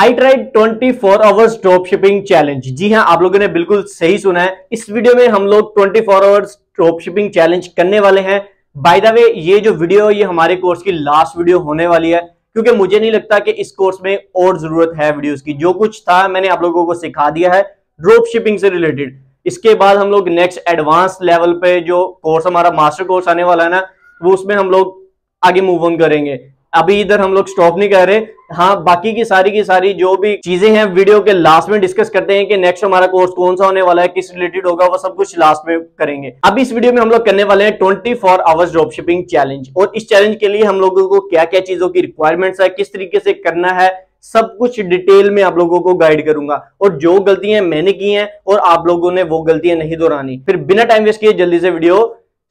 आई tried 24 four hours drop shipping challenge जी हाँ आप लोगों ने बिल्कुल सही सुना है इस वीडियो में हम लोग 24 four hours drop shipping challenge करने वाले हैं बाय द वे ये जो वीडियो ये हमारे कोर्स की लास्ट वीडियो होने वाली है क्योंकि मुझे नहीं लगता कि इस कोर्स में और जरूरत है वीडियोस की जो कुछ था मैंने आप लोगों को सिखा दिया है ड्रॉप शिपिंग से रिलेटेड इसके बाद हम लोग नेक्स्ट एडवांस लेवल पे जो कोर्स हमारा मास्टर कोर्स आने वाला है ना वो उसमें हम लोग आगे मूव ऑन करेंगे अभी इधर हम लोग स्टॉप नहीं कर रहे हाँ बाकी की सारी की सारी जो भी चीजें हैं वीडियो के लास्ट में डिस्कस करते हैं कि नेक्स्ट हमारा कोर्स कौन सा होने वाला है किस रिलेटेड होगा वो सब कुछ लास्ट में करेंगे अब इस वीडियो में हम लोग करने वाले हैं 24 four hours drop shipping challenge और इस चैलेंज के लिए हम लोगों को क्या क्या चीजों की रिक्वायरमेंट्स है किस तरीके से करना है सब कुछ डिटेल में आप लोगों को गाइड करूंगा और जो गलतियां मैंने की हैं और आप लोगों ने वो गलतियां नहीं दोहरानी फिर बिना टाइम वेस्ट किए जल्दी से वीडियो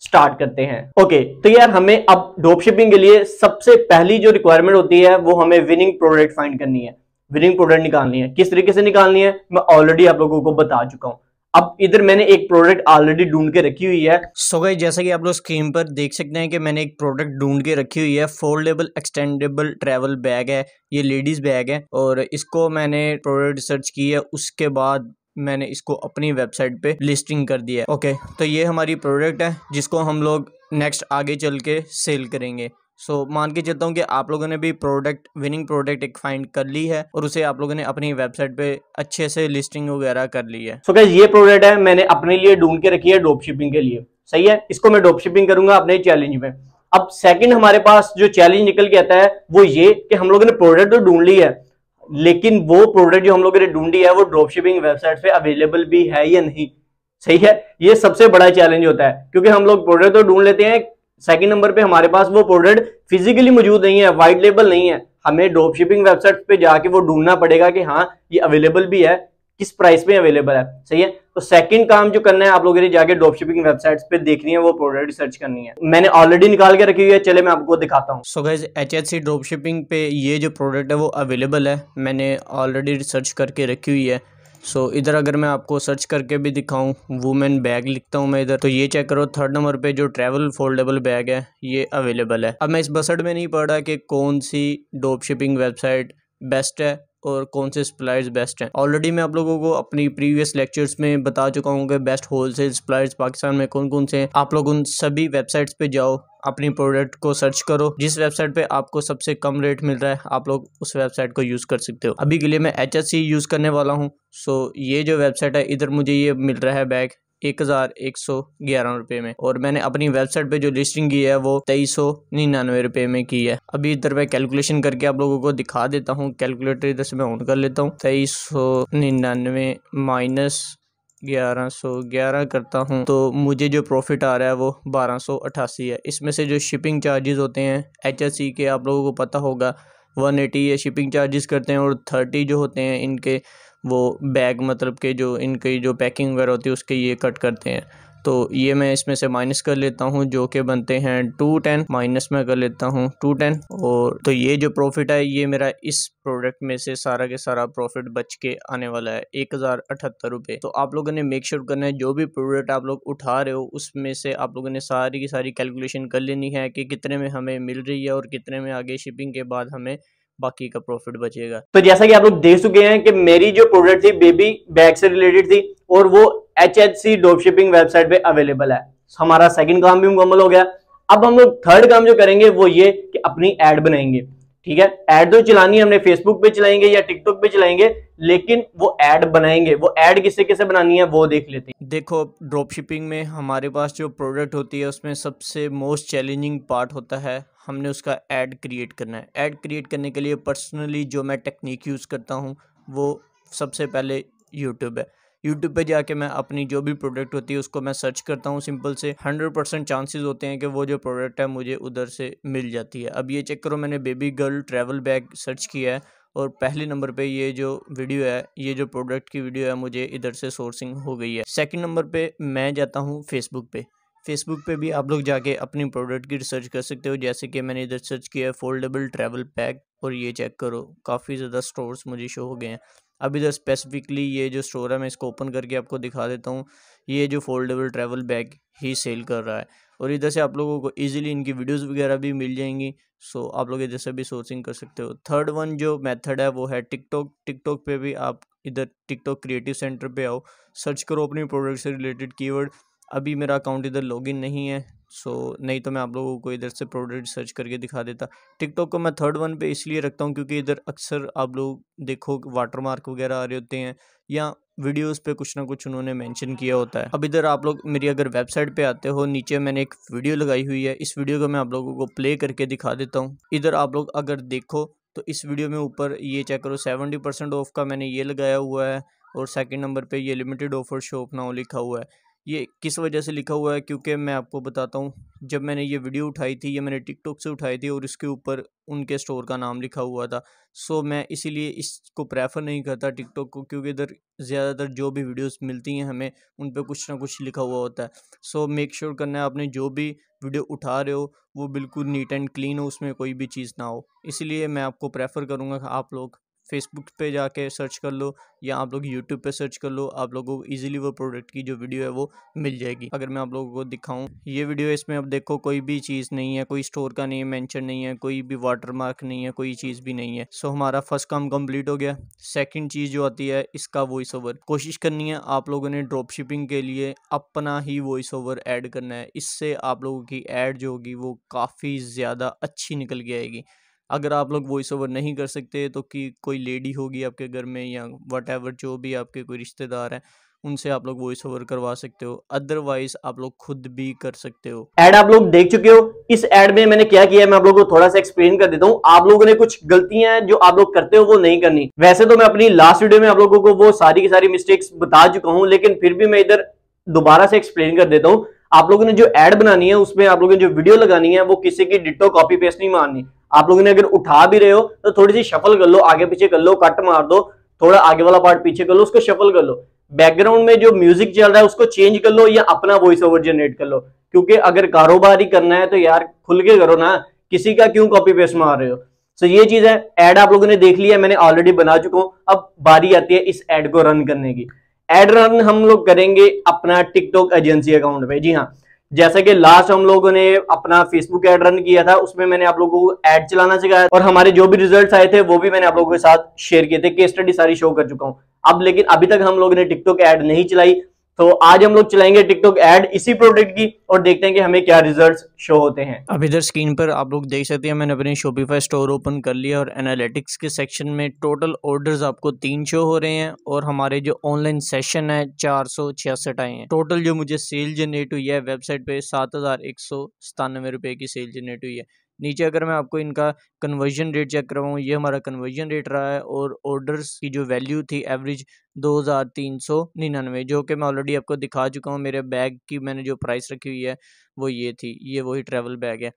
स्टार्ट करते हैं ओके okay, तो यार हमें अब डोप शिपिंग के लिए सबसे पहली जो रिक्वायरमेंट होती है वो हमें विनिंग प्रोडक्ट फाइंड करनी है विनिंग प्रोडक्ट निकालनी है किस तरीके से निकालनी है मैं ऑलरेडी आप लोगों को बता चुका हूँ अब इधर मैंने एक प्रोडक्ट ऑलरेडी ढूंढ के रखी हुई है सो so जैसा कि आप लोग स्क्रीन पर देख सकते हैं कि मैंने एक प्रोडक्ट ढूंढ के रखी हुई है फोल्डेबल एक्सटेंडेबल ट्रैवल बैग है ये लेडीज बैग है और इसको मैंने प्रोडक्ट रिसर्च की है उसके बाद मैंने इसको अपनी वेबसाइट पे लिस्टिंग कर दिया है ओके तो ये हमारी प्रोडक्ट है जिसको हम लोग नेक्स्ट आगे चल के सेल करेंगे सो so, मान के चलता हूँ कि आप लोगों ने भी प्रोडक्ट विनिंग प्रोडक्ट एक फाइंड कर ली है और उसे आप लोगों ने अपनी वेबसाइट पे अच्छे से लिस्टिंग वगैरह कर ली है सो so, ये प्रोडक्ट है मैंने अपने लिए ढूंढ के रखी है डोप शिपिंग के लिए सही है इसको मैं डोप शिपिंग करूंगा अपने चैलेंज में अब सेकंड हमारे पास जो चैलेंज निकल के आता है वो ये कि हम लोगों ने प्रोडक्ट तो ढूंढ ली है लेकिन वो प्रोडक्ट जो हम लोगों ने ढूंढी है वो ड्रॉपशिपिंग वेबसाइट पे अवेलेबल भी है या नहीं सही है ये सबसे बड़ा चैलेंज होता है क्योंकि हम लोग प्रोडक्ट तो ढूंढ लेते हैं सेकंड नंबर पे हमारे पास वो प्रोडक्ट फिजिकली मौजूद नहीं है वाइट लेबल नहीं है हमें ड्रॉपशिपिंग वेबसाइट पे जाके वो ढूंढना पड़ेगा कि हाँ ये अवेलेबल भी है किस प्राइस में अवेलेबल है सही है तो सेकंड काम जो करना है आप लोग यदि जाके डॉप शिपिंग वेबसाइट्स पे देखनी है वो प्रोडक्ट सर्च करनी है मैंने ऑलरेडी निकाल के रखी हुई है चले मैं आपको दिखाता हूँ so guys H H C drop shipping पे ये जो प्रोडक्ट है वो अवेलेबल है मैंने ऑलरेडी रिसर्च करके रखी हुई है सो so, इधर अगर मैं आपको सर्च करके भी दिखाऊं वुमेन बैग लिखता हूं मैं इधर तो ये चेक करो थर्ड नंबर पे जो ट्रैवल फोल्डेबल बैग है ये अवेलेबल है अब मैं इस बसड़ में नहीं पढ़ रहा कि कौन सी डोप शिपिंग वेबसाइट बेस्ट है और कौन से सप्लायर्स बेस्ट हैं ऑलरेडी मैं आप लोगों को अपनी प्रीवियस लेक्चर्स में बता चुका हूँ कि बेस्ट होलसेल सप्लायर्स पाकिस्तान में कौन कौन से हैं आप लोग उन सभी वेबसाइट्स पे जाओ अपनी प्रोडक्ट को सर्च करो जिस वेबसाइट पे आपको सबसे कम रेट मिल रहा है आप लोग उस वेबसाइट को यूज़ कर सकते हो अभी के लिए मैं एच यूज़ करने वाला हूँ सो ये जो वेबसाइट है इधर मुझे ये मिल रहा है बैग एक हज़ार एक सौ ग्यारह रुपये में और मैंने अपनी वेबसाइट पे जो लिस्टिंग की है वो तेईस सौ निन्यानवे रुपये में की है अभी इधर मैं कैलकुलेशन करके आप लोगों को दिखा देता हूँ कैलकुलेटर इधर से मैं ऑन कर लेता हूँ तेईस सौ निन्यानवे माइनस ग्यारह सौ ग्यारह करता हूँ तो मुझे जो प्रॉफिट आ रहा है वो बारह सौ अट्ठासी है इसमें से जो शिपिंग चार्जेस होते हैं एच एस सी के आप लोगों को पता होगा वन एटी ये शिपिंग चार्जेस करते हैं और थर्टी जो होते हैं इनके वो बैग मतलब के जो इनकी जो पैकिंग वगैरह होती है उसके ये कट करते हैं तो ये मैं इसमें से माइनस कर लेता हूँ जो कि बनते हैं टू टेन माइनस में कर लेता हूँ टू टेन और तो ये जो प्रॉफिट है ये मेरा इस प्रोडक्ट में से सारा के सारा प्रॉफिट बच के आने वाला है एक हज़ार अठहत्तर रुपये तो आप लोगों ने मेक श्योर करना है जो भी प्रोडक्ट आप लोग उठा रहे हो उसमें से आप लोगों ने सारी की सारी कैलकुलेशन कर लेनी है कि कितने में हमें मिल रही है और कितने में आगे शिपिंग के बाद हमें बाकी का प्रॉफिट बचेगा तो जैसा कि आप लोग देख चुके हैं कि मेरी जो प्रोडक्ट थी बेबी बैग से रिलेटेड थी और वो H H C drop website पे अवेलेबल है हमारा सेकंड काम भी मुकम्मल हो गया अब हम लोग थर्ड काम जो करेंगे वो ये कि अपनी एड बनाएंगे ठीक है एड तो चलानी है हमने फेसबुक पे चलाएंगे या टिकटॉक पे चलाएंगे लेकिन वो एड बनाएंगे वो एड किसे किसे बनानी है वो देख लेते हैं देखो ड्रॉप शिपिंग में हमारे पास जो प्रोडक्ट होती है उसमें सबसे मोस्ट चैलेंजिंग पार्ट होता है हमने उसका ऐड क्रिएट करना है ऐड क्रिएट करने के लिए पर्सनली जो मैं टेक्निक यूज़ करता हूँ वो सबसे पहले यूट्यूब है यूट्यूब पे जाके मैं अपनी जो भी प्रोडक्ट होती है उसको मैं सर्च करता हूँ सिंपल से हंड्रेड परसेंट चांसेज होते हैं कि वो जो प्रोडक्ट है मुझे उधर से मिल जाती है अब ये चेक करो मैंने baby girl travel bag search किया है और पहले नंबर पे ये जो वीडियो है ये जो प्रोडक्ट की वीडियो है मुझे इधर से सोर्सिंग हो गई है सेकंड नंबर पे मैं जाता हूँ फेसबुक पे फेसबुक पे भी आप लोग जाके अपनी प्रोडक्ट की रिसर्च कर सकते हो जैसे कि मैंने इधर सर्च किया है फोल्डेबल ट्रैवल पैक और ये चेक करो काफ़ी ज़्यादा स्टोर्स मुझे शो हो गए हैं अब इधर स्पेसिफिकली ये जो स्टोर है मैं इसको ओपन करके आपको दिखा देता हूँ ये जो फोल्डेबल ट्रैवल बैग ही सेल कर रहा है और इधर से आप लोगों को ईजिली इनकी वीडियोस वगैरह भी मिल जाएंगी सो आप लोग इधर से भी सोर्सिंग कर सकते हो थर्ड वन जो मेथड है वो है टिकटॉक टिकटॉक पे भी आप इधर टिकटॉक क्रिएटिव सेंटर पे आओ सर्च करो अपनी प्रोडक्ट से रिलेटेड कीवर्ड अभी मेरा अकाउंट इधर लॉगिन नहीं है सो so, नहीं तो मैं आप लोगों को इधर से प्रोडक्ट सर्च करके दिखा देता टिकटॉक को मैं थर्ड वन पे इसलिए रखता हूँ क्योंकि इधर अक्सर आप लोग देखो वाटरमार्क वगैरह आ रहे होते हैं या वीडियोस पे कुछ ना कुछ उन्होंने मेंशन किया होता है अब इधर आप लोग मेरी अगर वेबसाइट पे आते हो नीचे मैंने एक वीडियो लगाई हुई है इस वीडियो को मैं आप लोगों को प्ले करके दिखा देता हूँ इधर आप लोग अगर देखो तो इस वीडियो में ऊपर ये चेक करो सेवेंटी परसेंट ऑफ का मैंने ये लगाया हुआ है और सेकेंड नंबर पर ये लिमिटेड ऑफर शो अपना लिखा हुआ है ये किस वजह से लिखा हुआ है क्योंकि मैं आपको बताता हूँ जब मैंने ये वीडियो उठाई थी ये मैंने टिकटॉक से उठाई थी और इसके ऊपर उनके स्टोर का नाम लिखा हुआ था सो मैं इसीलिए इसको प्रेफर नहीं करता टिकटॉक को क्योंकि इधर ज़्यादातर जो भी वीडियोस मिलती हैं हमें उन पर कुछ ना कुछ लिखा हुआ होता है सो मेक श्योर करना है आपने जो भी वीडियो उठा रहे हो वो बिल्कुल नीट एंड क्लीन हो उसमें कोई भी चीज़ ना हो इसलिए मैं आपको प्रेफर करूँगा आप लोग फेसबुक पे जाके सर्च कर लो या आप लोग यूट्यूब पे सर्च कर लो आप लोगों को ईजिली वो प्रोडक्ट की जो वीडियो है वो मिल जाएगी अगर मैं आप लोगों को दिखाऊं ये वीडियो इसमें अब देखो कोई भी चीज़ नहीं है कोई स्टोर का नहीं है मैंशन नहीं है कोई भी वाटर मार्क नहीं है कोई चीज़ भी नहीं है सो so, हमारा फर्स्ट काम कम्प्लीट हो गया सेकेंड चीज़ जो आती है इसका वॉइस ओवर कोशिश करनी है आप लोगों ने ड्रॉप शिपिंग के लिए अपना ही वॉइस ओवर ऐड करना है इससे आप लोगों की एड जो होगी वो काफ़ी ज़्यादा अच्छी निकल के आएगी अगर आप लोग वॉइस ओवर नहीं कर सकते तो कि कोई लेडी होगी आपके घर में या वट जो भी आपके कोई रिश्तेदार हैं उनसे आप लोग वॉइस ओवर करवा सकते हो अदरवाइज आप लोग खुद भी कर सकते हो एड आप लोग देख चुके हो इस एड में मैंने क्या किया है मैं आप लोगों को थोड़ा सा एक्सप्लेन कर देता हूँ आप लोगों ने कुछ गलतियां हैं जो आप लोग करते हो वो नहीं करनी वैसे तो मैं अपनी लास्ट वीडियो में आप लोगों को वो सारी की सारी मिस्टेक्स बता चुका हूँ लेकिन फिर भी मैं इधर दोबारा से एक्सप्लेन कर देता हूँ आप लोगों ने जो एड बनानी है उसमें आप लोगों ने जो वीडियो लगानी है वो किसी की डिटो कॉपी पेस्ट नहीं मारनी आप लोगों ने अगर उठा भी रहे हो तो थोड़ी सी शफल कर लो आगे पीछे कर लो कट मार दो थोड़ा आगे वाला पार्ट पीछे कर लो उसको शफल कर लो बैकग्राउंड में जो म्यूजिक चल रहा है उसको चेंज कर लो या अपना वॉइस ओवर जनरेट कर लो क्योंकि अगर कारोबार ही करना है तो यार खुल के करो ना किसी का क्यों कॉपी पेस्ट मार रहे हो सो ये चीज है एड आप लोगों ने देख लिया मैंने ऑलरेडी बना चुका हूं अब बारी आती है इस एड को रन करने की एड रन हम लोग करेंगे अपना टिकटॉक एजेंसी अकाउंट में जी हाँ जैसे कि लास्ट हम लोगों ने अपना फेसबुक एड रन किया था उसमें मैंने आप लोगों को एड चलाना सिखाया और हमारे जो भी रिजल्ट्स आए थे वो भी मैंने आप लोगों के साथ शेयर किए थे केस स्टडी सारी शो कर चुका हूँ अब लेकिन अभी तक हम लोगों ने टिकटॉक एड नहीं चलाई तो आज हम लोग चलाएंगे टिकटॉक एड इसी प्रोडक्ट की और देखते हैं कि हमें क्या रिजल्ट्स शो होते हैं अब इधर स्क्रीन पर आप लोग देख सकते हैं मैंने अपने शोपीफाई स्टोर ओपन कर लिया और एनालिटिक्स के सेक्शन में टोटल ऑर्डर्स आपको तीन शो हो रहे हैं और हमारे जो ऑनलाइन सेशन है चार सौ छियासठ आए हैं टोटल जो मुझे सेल जनरेट हुई है वेबसाइट पे सात हजार एक सौ सतानवे रुपए की सेल जनरेट हुई है नीचे अगर मैं आपको इनका कन्वर्जन रेट चेक करवाऊँ ये हमारा कन्वर्जन रेट रहा है और ऑर्डर्स की जो वैल्यू थी एवरेज दो हज़ार तीन सौ निन्यानवे जो कि मैं ऑलरेडी आपको दिखा चुका हूँ मेरे बैग की मैंने जो प्राइस रखी हुई है वो ये थी ये वही ट्रैवल बैग है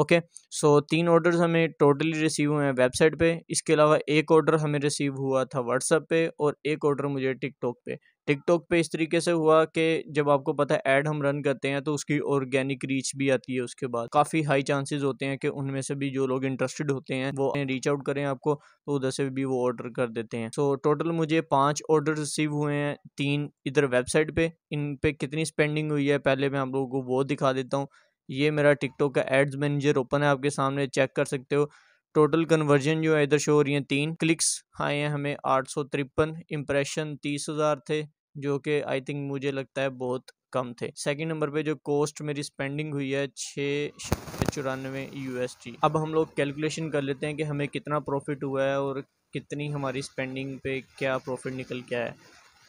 ओके सो तीन ऑर्डर्स हमें टोटली रिसीव हुए हैं वेबसाइट पर इसके अलावा एक ऑर्डर हमें रिसीव हुआ था व्हाट्सअप पर और एक ऑर्डर मुझे टिकटॉक पे टिकटॉक पे इस तरीके से हुआ कि जब आपको पता है ऐड हम रन करते हैं तो उसकी ऑर्गेनिक रीच भी आती है उसके बाद काफ़ी हाई चांसेस होते हैं कि उनमें से भी जो लोग इंटरेस्टेड होते हैं वो रीच आउट करें आपको तो उधर से भी वो ऑर्डर कर देते हैं सो so, टोटल मुझे पाँच ऑर्डर रिसीव हुए हैं तीन इधर वेबसाइट पर इन पर कितनी स्पेंडिंग हुई है पहले मैं आप लोगों को वो दिखा देता हूँ ये मेरा टिकटॉक का एड्स मैनेजर ओपन है आपके सामने चेक कर सकते हो टोटल कन्वर्जन जो है इधर शो हो रही हैं तीन क्लिक्स आए हैं हमें आठ सौ तिरपन इम्प्रेशन तीस हज़ार थे जो कि आई थिंक मुझे लगता है बहुत कम थे सेकंड नंबर पे जो कॉस्ट मेरी स्पेंडिंग हुई है छः चौरानवे टी अब हम लोग कैलकुलेशन कर लेते हैं कि हमें कितना प्रॉफिट हुआ है और कितनी हमारी स्पेंडिंग पे क्या प्रॉफिट निकल के आया है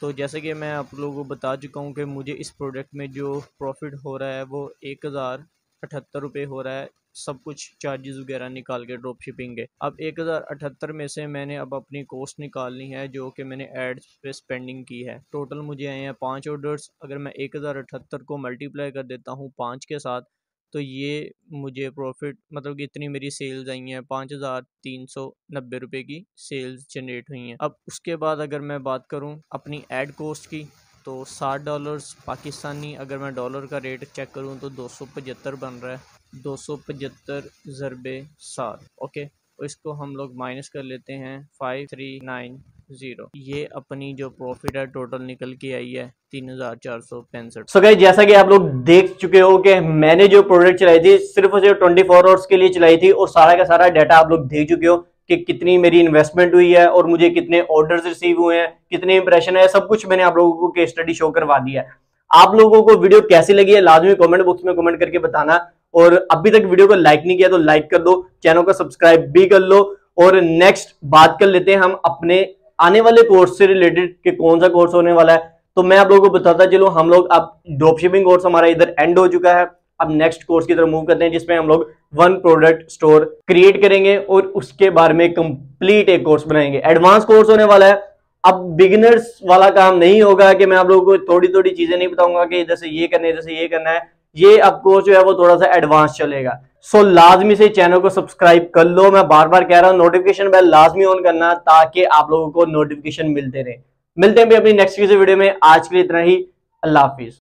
तो जैसे कि मैं आप लोगों को बता चुका हूँ कि मुझे इस प्रोडक्ट में जो प्रॉफिट हो रहा है वो एक हज़ार अठहत्तर रुपये हो रहा है सब कुछ चार्जेस वगैरह निकाल के ड्रॉप शिपिंग के अब एक हज़ार अठहत्तर में से मैंने अब अपनी कॉस्ट निकालनी है जो कि मैंने एड्स पे स्पेंडिंग की है टोटल मुझे आए हैं पाँच ऑर्डर्स अगर मैं एक हज़ार अठहत्तर को मल्टीप्लाई कर देता हूँ पाँच के साथ तो ये मुझे प्रॉफिट मतलब कि इतनी मेरी सेल्स आई हैं पाँच हज़ार तीन सौ नब्बे रुपये की सेल्स जनरेट हुई हैं अब उसके बाद अगर मैं बात करूँ अपनी एड कॉस्ट की तो साठ डॉलर्स पाकिस्तानी अगर मैं डॉलर का रेट चेक करूँ तो दो सौ पचहत्तर बन रहा है दो सौ पचहत्तर ज़रबे सात ओके और तो इसको हम लोग माइनस कर लेते हैं फाइव थ्री नाइन जीरो ये अपनी जो प्रॉफिट है टोटल निकल के आई है तीन हजार चार सौ पैंसठ सो गई जैसा कि आप लोग देख चुके हो कि मैंने जो प्रोडक्ट चलाई थी सिर्फ और सिर्फ ट्वेंटी फोर आवर्स के लिए चलाई थी और सारा का सारा डाटा आप लोग देख चुके हो कि कितनी मेरी इन्वेस्टमेंट हुई है और मुझे कितने ऑर्डर रिसीव हुए हैं कितने इंप्रेशन है सब कुछ मैंने आप लोगों को केस स्टडी शो करवा दिया है आप लोगों को वीडियो कैसी लगी है लाजमी कमेंट बॉक्स में कमेंट करके बताना और अभी तक वीडियो को लाइक नहीं किया तो लाइक कर दो चैनल को सब्सक्राइब भी कर लो और नेक्स्ट बात कर लेते हैं हम अपने आने वाले कोर्स से रिलेटेड कि कौन सा कोर्स होने वाला है तो मैं आप लोगों को बताता चलो हम लोग अब ड्रॉप कोर्स हमारा इधर एंड हो चुका है अब नेक्स्ट कोर्स की तरफ मूव करते हैं जिसमें हम लोग वन प्रोडक्ट स्टोर क्रिएट करेंगे और उसके बारे में कंप्लीट एक कोर्स बनाएंगे एडवांस कोर्स होने वाला है अब बिगिनर्स वाला काम नहीं होगा कि मैं आप लोगों को थोड़ी थोड़ी चीजें नहीं बताऊंगा कि इधर से ये करना है इधर से ये करना है ये अब कोर्स जो है वो थोड़ा सा एडवांस चलेगा सो so, लाजमी से चैनल को सब्सक्राइब कर लो मैं बार बार कह रहा हूँ नोटिफिकेशन बेल लाजमी ऑन करना ताकि आप लोगों को नोटिफिकेशन मिलते रहे मिलते हैं भी अपनी नेक्स्ट वीडियो में आज के लिए इतना ही अल्लाह हाफिज